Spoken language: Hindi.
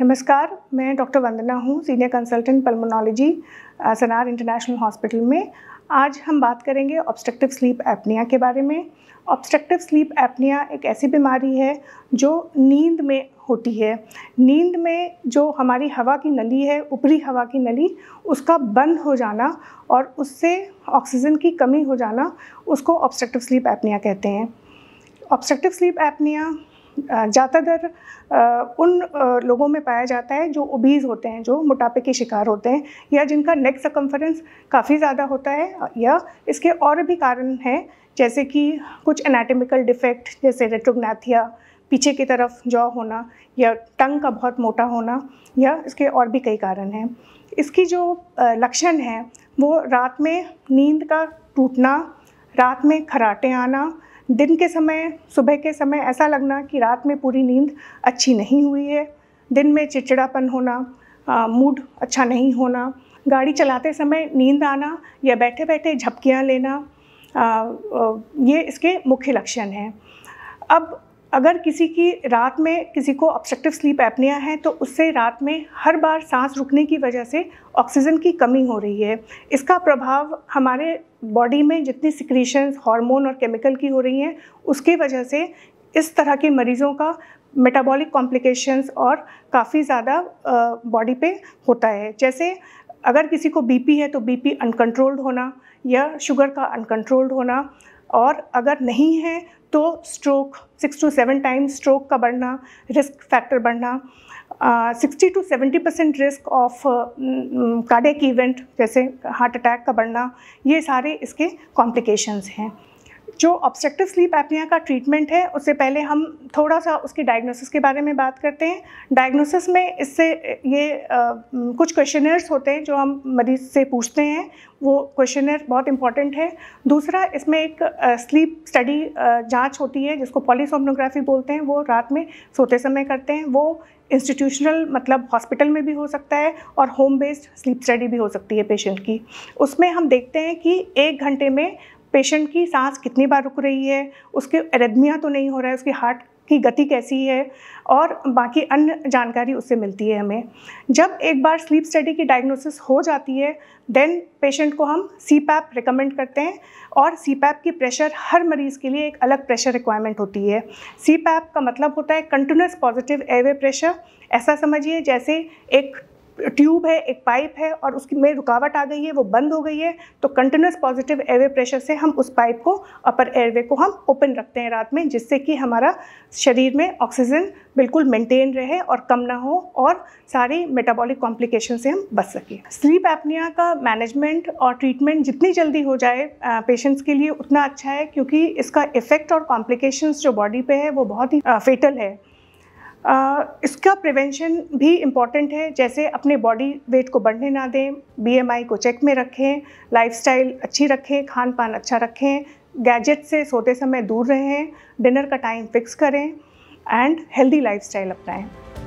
नमस्कार मैं डॉक्टर वंदना हूँ senior consultant pulmonology Sanar international hospital में आज हम बात करेंगे ऑब्स्ट्रक्टिव स्लीप एपनिया के बारे में ऑब्स्ट्रक्टिव स्लीप एपनिया एक ऐसी बीमारी है जो नींद में होती है नींद में जो हमारी हवा की नली है ऊपरी हवा की नली उसका बंद हो जाना और उससे ऑक्सीजन की कमी हो जाना उसको ऑब्स्ट्रक्टिव स्लीप एपनिया कहते हैं ऑब्स्ट्रक्टिव स्लीप एपनिया ज़्यादातर उन लोगों में पाया जाता है जो ओबीज होते हैं जो मोटापे के शिकार होते हैं या जिनका नेक सकम्फरेंस काफ़ी ज़्यादा होता है या इसके और भी कारण हैं जैसे कि कुछ एनाटॉमिकल डिफेक्ट जैसे रेट्रोग्नाथिया पीछे की तरफ जॉ होना या टंग का बहुत मोटा होना या इसके और भी कई कारण हैं इसकी जो लक्षण हैं वो रात में नींद का टूटना रात में खराटे आना दिन के समय सुबह के समय ऐसा लगना कि रात में पूरी नींद अच्छी नहीं हुई है दिन में चिड़चिड़ापन होना मूड अच्छा नहीं होना गाड़ी चलाते समय नींद आना या बैठे बैठे झपकियाँ लेना आ, ये इसके मुख्य लक्षण हैं अब अगर किसी की रात में किसी को ऑब्स्ट्रक्टिव स्लीप एपनिया है तो उससे रात में हर बार सांस रुकने की वजह से ऑक्सीजन की कमी हो रही है इसका प्रभाव हमारे बॉडी में जितनी सिक्रीशन हार्मोन और केमिकल की हो रही हैं उसकी वजह से इस तरह के मरीज़ों का मेटाबॉलिक कॉम्प्लिकेशंस और काफ़ी ज़्यादा बॉडी पे होता है जैसे अगर किसी को बीपी है तो बीपी अनकंट्रोल्ड होना या शुगर का अनकंट्रोल्ड होना और अगर नहीं है तो stroke six to seven times stroke का बढ़ना रिस्क फैक्टर बढ़ना sixty to seventy percent risk of cardiac event जैसे हार्ट अटैक का बढ़ना ये सारे इसके कॉम्प्लिकेशंस हैं जो ऑब्स्ट्रक्टिव स्लीप एपनिया का ट्रीटमेंट है उससे पहले हम थोड़ा सा उसकी डायग्नोसिस के बारे में बात करते हैं डायग्नोसिस में इससे ये आ, कुछ क्वेश्चनर्स होते हैं जो हम मरीज से पूछते हैं वो क्वेश्चनर बहुत इंपॉर्टेंट है दूसरा इसमें एक स्लीप स्टडी जांच होती है जिसको पॉलीसोमनोग्राफी बोलते हैं वो रात में सोते समय करते हैं वो इंस्टीट्यूशनल मतलब हॉस्पिटल में भी हो सकता है और होम बेस्ड स्लीप स्टडी भी हो सकती है पेशेंट की उसमें हम देखते हैं कि एक घंटे में पेशेंट की सांस कितनी बार रुक रही है उसके एरेदमिया तो नहीं हो रहा है उसकी हार्ट की गति कैसी है और बाकी अन्य जानकारी उससे मिलती है हमें जब एक बार स्लीप स्टडी की डायग्नोसिस हो जाती है देन पेशेंट को हम सी पैप रिकमेंड करते हैं और सी पैप की प्रेशर हर मरीज़ के लिए एक अलग प्रेशर रिक्वायरमेंट होती है सी पैप का मतलब होता है कंटिन्यूस पॉजिटिव एवे प्रेशर ऐसा समझिए जैसे एक ट्यूब है एक पाइप है और उसकी में रुकावट आ गई है वो बंद हो गई है तो कंटिन्यूस पॉजिटिव एयरवे प्रेशर से हम उस पाइप को अपर एयरवे को हम ओपन रखते हैं रात में जिससे कि हमारा शरीर में ऑक्सीजन बिल्कुल मेंटेन रहे और कम ना हो और सारी मेटाबॉलिक कॉम्प्लिकेशन से हम बच सकें स्लीप एपनिया का मैनेजमेंट और ट्रीटमेंट जितनी जल्दी हो जाए पेशेंट्स के लिए उतना अच्छा है क्योंकि इसका इफेक्ट और कॉम्प्लिकेशंस जो बॉडी पे है वो बहुत ही फेटल है इसका प्रिवेंशन भी इम्पॉर्टेंट है जैसे अपने बॉडी वेट को बढ़ने ना दें बीएमआई को चेक में रखें लाइफस्टाइल अच्छी रखें खान पान अच्छा रखें गैजेट से सोते समय दूर रहें डिनर का टाइम फिक्स करें एंड हेल्दी लाइफस्टाइल अपनाएं